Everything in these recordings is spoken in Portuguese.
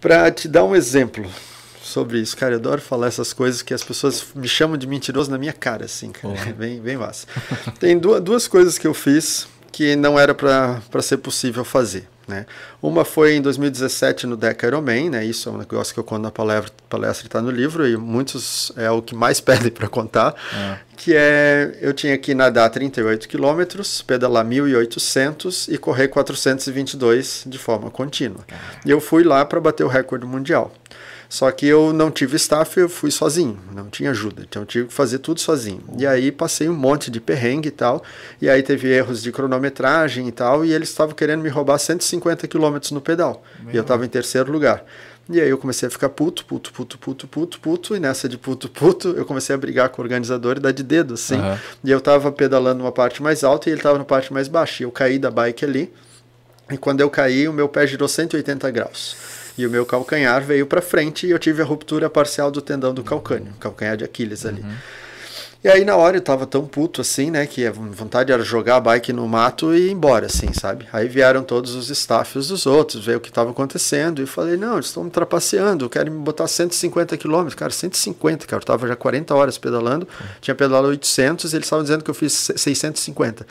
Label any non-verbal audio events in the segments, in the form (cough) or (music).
Para te dar um exemplo sobre isso, cara, eu adoro falar essas coisas que as pessoas me chamam de mentiroso na minha cara, assim, cara. bem, bem massa. Tem duas, duas coisas que eu fiz que não era para ser possível fazer. Né? Uma foi em 2017 no Deca Ironman, né? isso é um negócio que eu conto na palestra, palestra está no livro e muitos é o que mais (laughs) pedem para contar, é. que é eu tinha que nadar 38 quilômetros, pedalar 1.800 e correr 422 de forma contínua. E eu fui lá para bater o recorde mundial. Só que eu não tive staff, eu fui sozinho, não tinha ajuda, então eu tive que fazer tudo sozinho. E aí passei um monte de perrengue e tal, e aí teve erros de cronometragem e tal, e eles estavam querendo me roubar 150 km no pedal, Meu e eu estava em terceiro lugar. E aí eu comecei a ficar puto, puto, puto, puto, puto, puto, e nessa de puto, puto, eu comecei a brigar com o organizador e dar de dedo, assim. Uhum. E eu tava pedalando uma parte mais alta e ele tava na parte mais baixa, e eu caí da bike ali, e quando eu caí, o meu pé girou 180 graus e o meu calcanhar veio para frente e eu tive a ruptura parcial do tendão do calcânio, calcanhar de Aquiles ali. Uhum. E aí na hora eu tava tão puto assim, né, que a vontade era jogar a bike no mato e ir embora, assim, sabe? Aí vieram todos os staffs dos outros, ver o que estava acontecendo e falei, não, eles estão me trapaceando, querem me botar 150 quilômetros, cara, 150, cara, eu tava já 40 horas pedalando, uhum. tinha pedalado 800 e eles estavam dizendo que eu fiz 650.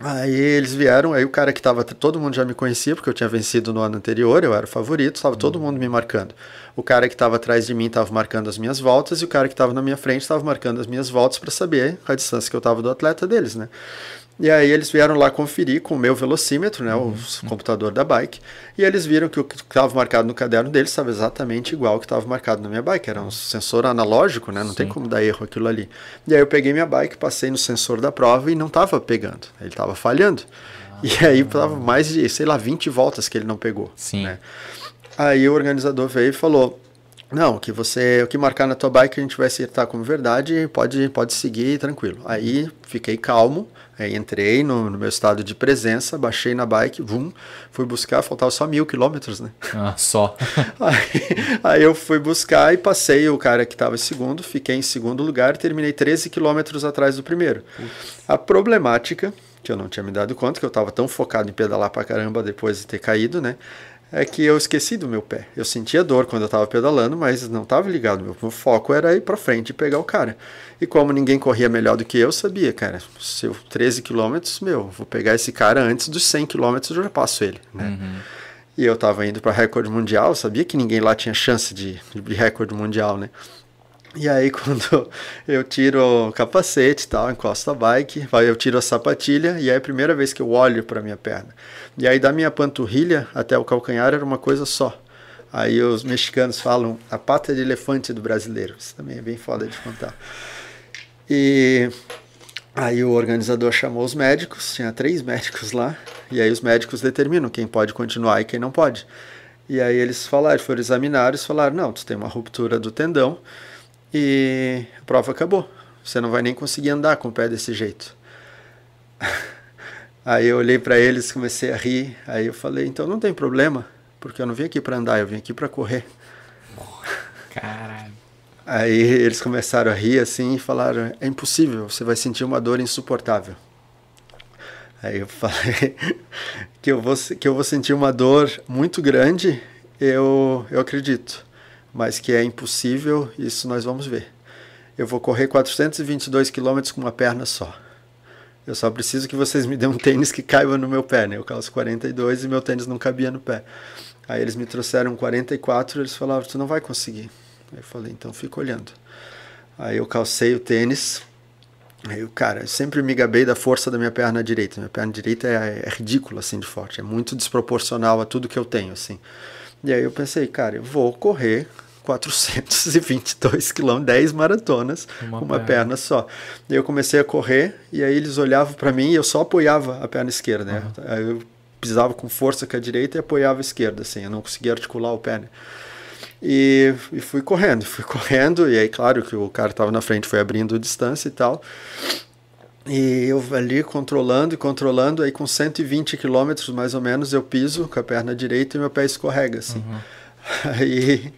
Aí eles vieram, aí o cara que tava. Todo mundo já me conhecia, porque eu tinha vencido no ano anterior, eu era o favorito, estava todo uhum. mundo me marcando. O cara que estava atrás de mim estava marcando as minhas voltas, e o cara que estava na minha frente estava marcando as minhas voltas para saber a distância que eu estava do atleta deles, né? E aí eles vieram lá conferir com o meu velocímetro, né, uhum. o computador da bike, e eles viram que o que estava marcado no caderno deles estava exatamente igual ao que estava marcado na minha bike. Era um sensor analógico, né? Não Sim. tem como dar erro aquilo ali. E aí eu peguei minha bike, passei no sensor da prova e não estava pegando. Ele estava falhando. Ah, e aí estava mais de, sei lá, 20 voltas que ele não pegou. Sim. Né? Aí o organizador veio e falou: não, o que você, o que marcar na tua bike a gente vai acertar como verdade, pode, pode seguir tranquilo. Aí fiquei calmo, aí entrei no, no meu estado de presença, baixei na bike, vum, fui buscar, faltava só mil quilômetros, né? Ah, só. (laughs) aí, aí, eu fui buscar e passei o cara que estava em segundo, fiquei em segundo lugar, terminei 13 quilômetros atrás do primeiro. Ups. A problemática, que eu não tinha me dado conta, que eu estava tão focado em pedalar pra caramba depois de ter caído, né? é que eu esqueci do meu pé. Eu sentia dor quando eu estava pedalando, mas não estava ligado. Meu foco era ir para frente e pegar o cara. E como ninguém corria melhor do que eu, sabia, cara, se 13 quilômetros, meu, vou pegar esse cara antes dos 100 quilômetros, eu já passo ele, né? Uhum. E eu estava indo para recorde mundial, sabia que ninguém lá tinha chance de, de recorde mundial, né? E aí (laughs) quando eu tiro o capacete, tal, encosto a bike, eu tiro a sapatilha e é a primeira vez que eu olho para minha perna. E aí da minha panturrilha até o calcanhar era uma coisa só. Aí os mexicanos falam a pata de elefante do brasileiro. Isso também é bem foda de contar. E aí o organizador chamou os médicos, tinha três médicos lá, e aí os médicos determinam quem pode continuar e quem não pode. E aí eles falaram, foram e falaram, não, tu tem uma ruptura do tendão, e a prova acabou. Você não vai nem conseguir andar com o pé desse jeito. (laughs) Aí eu olhei para eles, comecei a rir. Aí eu falei: então não tem problema, porque eu não vim aqui para andar, eu vim aqui para correr. Caralho. Aí eles começaram a rir assim e falaram: é impossível, você vai sentir uma dor insuportável. Aí eu (laughs) falei que eu vou, que eu vou sentir uma dor muito grande, eu, eu acredito mas que é impossível, isso nós vamos ver. Eu vou correr 422 quilômetros com uma perna só. Eu só preciso que vocês me dêem um tênis que caiba no meu pé, né? Eu calço 42 e meu tênis não cabia no pé. Aí eles me trouxeram 44, eles falavam, tu não vai conseguir. Aí eu falei, então fica olhando. Aí eu calcei o tênis. Aí eu, cara, eu sempre me gabei da força da minha perna direita. Minha perna direita é, é ridícula assim de forte, é muito desproporcional a tudo que eu tenho, assim. E aí eu pensei, cara, eu vou correr 422 quilômetros, 10 maratonas uma com uma perna. perna. só. Daí eu comecei a correr e aí eles olhavam para mim e eu só apoiava a perna esquerda, né? Uhum. eu pisava com força com a direita e apoiava a esquerda, assim, eu não conseguia articular o pé. Né? E, e, fui correndo, fui correndo, e aí, claro, que o cara estava na frente, foi abrindo distância e tal. E eu ali controlando e controlando, aí com 120 quilômetros mais ou menos eu piso com a perna direita e meu pé escorrega, assim. Uhum. Aí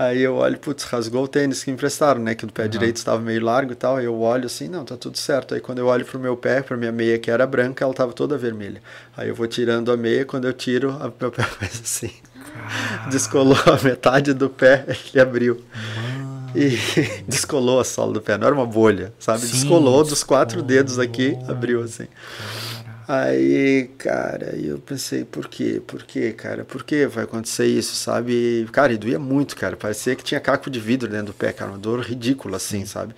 Aí eu olho, putz, rasgou o tênis que emprestaram, né? Que do pé uhum. direito estava meio largo e tal. Aí eu olho assim, não, tá tudo certo. Aí quando eu olho pro meu pé, pra minha meia que era branca, ela tava toda vermelha. Aí eu vou tirando a meia, quando eu tiro, a, meu pé (laughs) faz assim. Descolou a metade do pé, ele (laughs) abriu. E (laughs) descolou a sola do pé, não era uma bolha, sabe? Sim, descolou, descolou dos quatro dedos aqui, abriu assim. Aí, cara, eu pensei, por quê? Por quê, cara? Por que vai acontecer isso, sabe? Cara, e doía muito, cara. Parecia que tinha caco de vidro dentro do pé, cara. Uma dor ridícula, assim, sabe?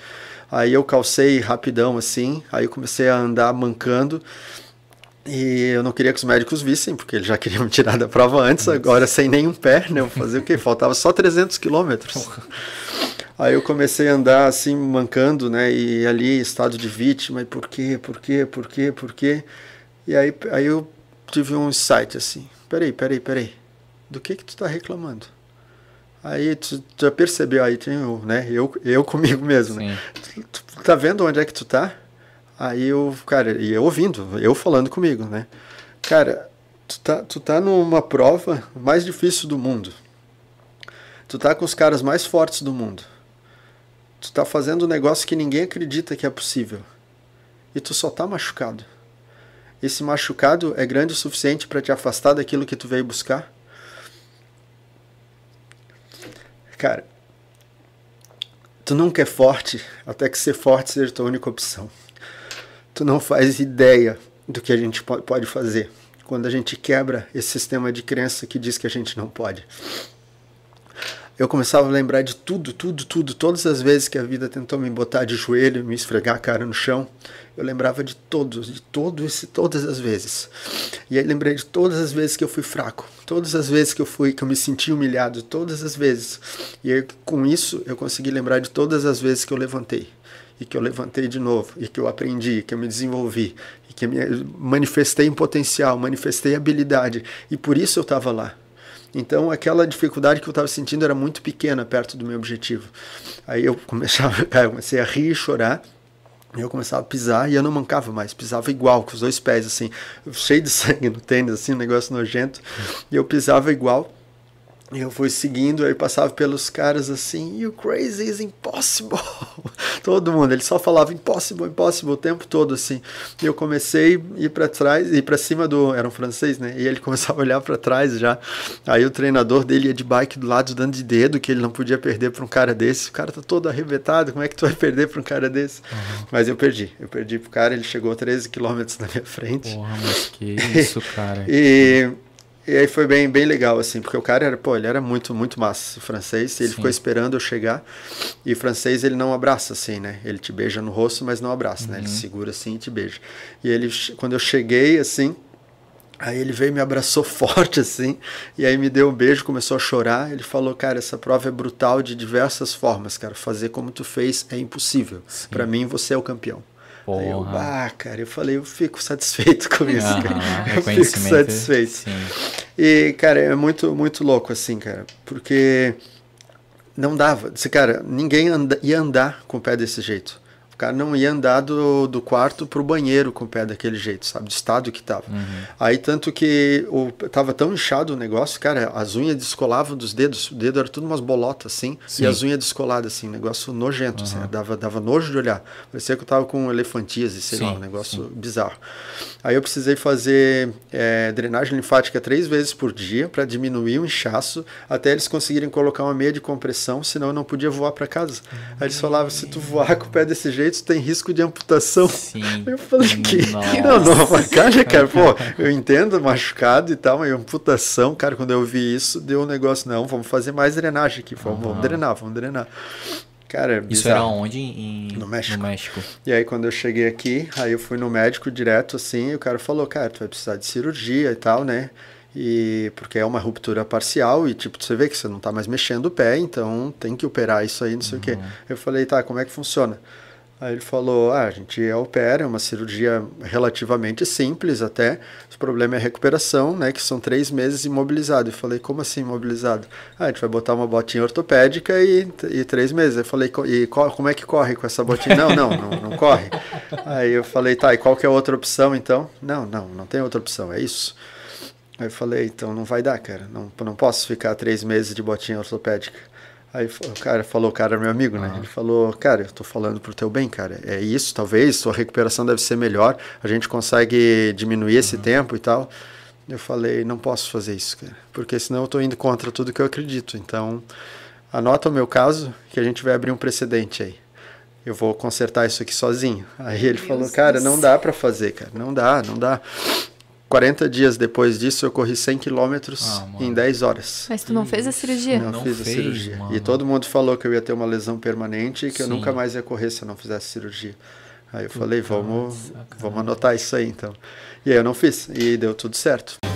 Aí eu calcei rapidão, assim. Aí eu comecei a andar mancando. E eu não queria que os médicos vissem, porque eles já queriam me tirar da prova antes, agora sem nenhum pé, né? Eu fazer o quê? Faltava só 300 quilômetros. Aí eu comecei a andar assim, mancando, né? E ali, estado de vítima, e por quê, por quê, por quê, por quê? E aí, aí eu tive um insight assim: peraí, peraí, peraí, do que que tu está reclamando? Aí tu, já percebeu, aí tem né? Eu, eu (laughs) comigo mesmo, né? Sim. né? Tu, tu, tá vendo onde é que tu tá? Aí eu, cara, e eu ouvindo, eu falando comigo, né? Cara, tu tá, tu tá numa prova mais difícil do mundo. Tu tá com os caras mais fortes do mundo. Tu tá fazendo um negócio que ninguém acredita que é possível. E tu só tá machucado. Esse machucado é grande o suficiente para te afastar daquilo que tu veio buscar? Cara, tu nunca é forte até que ser forte seja tua única opção. Tu não faz ideia do que a gente pode fazer quando a gente quebra esse sistema de crença que diz que a gente não pode eu começava a lembrar de tudo, tudo, tudo. Todas as vezes que a vida tentou me botar de joelho, me esfregar a cara no chão, eu lembrava de todos, de todo esse, todas as vezes. E aí lembrei de todas as vezes que eu fui fraco, todas as vezes que eu fui, que eu me senti humilhado, todas as vezes. E aí, com isso eu consegui lembrar de todas as vezes que eu levantei e que eu levantei de novo e que eu aprendi, que eu me desenvolvi e que me manifestei um potencial, manifestei habilidade. E por isso eu estava lá. Então aquela dificuldade que eu estava sentindo era muito pequena perto do meu objetivo. Aí eu começava, (laughs) eu comecei a rir, chorar. E eu começava a pisar e eu não mancava mais, pisava igual, com os dois pés assim, (laughs) cheio de sangue no tênis, assim, um negócio nojento. E eu pisava igual eu fui seguindo, aí passava pelos caras assim, you crazy is impossible. (laughs) Todo mundo, ele só falava impossible, impossible o tempo todo assim. E eu comecei a ir para trás, ir para cima do, era um francês, né? E ele (laughs) começava a olhar para trás já. Aí o treinador dele ia de bike do lado dando de dedo que ele não podia perder para um cara desse. O cara tá todo arrebentado, como é que tu vai (laughs) perder para um cara desse? Uhum. Mas eu perdi. Eu perdi pro cara, ele chegou 13 quilômetros na minha frente. Porra, mas que isso, cara. e e aí foi bem, bem legal, assim, porque o cara era, pô, ele era muito, muito massa, francês, ele Sim. ficou esperando eu chegar, e francês ele não abraça, assim, né? Ele te beija no rosto, mas não abraça, uhum. né? Ele uhum. segura assim e te beija. E ele, quando eu cheguei, assim, Aí ele veio me abraçou (laughs) forte assim, e aí me deu um beijo, começou a chorar. Ele falou: "Cara, essa prova é brutal de diversas formas, cara. Fazer como tu fez é impossível. Para mim você é o campeão." Aí eu, ah, cara, eu falei, eu fico satisfeito com isso, cara. (laughs) Eu fico satisfeito. Sim. E, cara, é muito, muito louco, assim, cara, porque não dava. Cara, ninguém anda, ia andar com o pé desse jeito cara não ia andar do, do quarto pro banheiro com o pé daquele jeito, sabe? Do estado que tava. Uhum. Aí tanto que o, tava tão inchado o negócio, cara, as unhas descolavam dos dedos, o dedo era tudo umas bolotas assim, Sim. e as unhas descoladas assim, negócio nojento, uhum. assim, dava, dava nojo de olhar. Parecia que eu tava com elefantíase, sei Sim. lá, um negócio Sim. bizarro. Aí eu precisei fazer é, drenagem linfática três vezes por dia para diminuir o inchaço, até eles conseguirem colocar uma meia de compressão, senão eu não podia voar para casa. Aí eles falavam, se tu voar com o pé desse jeito, tem risco de amputação. Sim. (laughs) Eu falei que. Não, não, facagem, cara, pô, eu entendo machucado e tal, mas amputação, cara, quando eu vi isso, deu um negócio, não, vamos fazer mais drenagem aqui, vamos, uhum. vamos drenar, vamos drenar. Cara, é Isso era onde? Em... No, México. no, México. E aí, quando eu cheguei aqui, aí eu fui no médico direto, assim, e o cara falou, cara, tu vai precisar de cirurgia e tal, né? E porque é uma ruptura parcial e, tipo, você vê que você não tá mais mexendo o pé, então tem que operar isso aí, não sei uhum. o quê. Uhum. Eu falei, tá, como é que funciona? Aí ele falou: ah, a gente opera, é uma cirurgia relativamente simples até. O problema é a recuperação, né? Que são três meses imobilizado. Eu falei: como assim imobilizado? Ah, a gente vai botar uma botinha ortopédica e, e três meses. Eu falei: e como é que corre com essa botinha? não, não, não, não corre. Aí eu falei: tá, e qual que é a outra opção então? Não, não, não tem outra opção, é isso. Aí eu falei: então não vai dar, cara. Não, não posso ficar três meses de botinha ortopédica. Aí o cara falou, o cara é meu amigo, né? Ah. Ele falou, cara, eu tô falando pro teu bem, cara. É isso, talvez, sua recuperação deve ser melhor, a gente consegue diminuir uhum. esse tempo e tal. Eu falei, não posso fazer isso, cara, porque senão eu tô indo contra tudo que eu acredito. Então, anota o meu caso, que a gente vai abrir um precedente aí. Eu vou consertar isso aqui sozinho. Aí ele meu falou, Deus cara, Deus. não dá para fazer, cara, não dá, não dá. 40 dias depois disso, eu corri 100 quilômetros ah, em 10 horas. Mas tu não fez a cirurgia? Não, não fiz fez, a cirurgia. Mano. E todo mundo falou que eu ia ter uma lesão permanente e que Sim. eu nunca mais ia correr se eu não fizesse cirurgia. Aí eu falei, vamos, vamos anotar isso aí então. E aí eu não fiz, e deu tudo certo.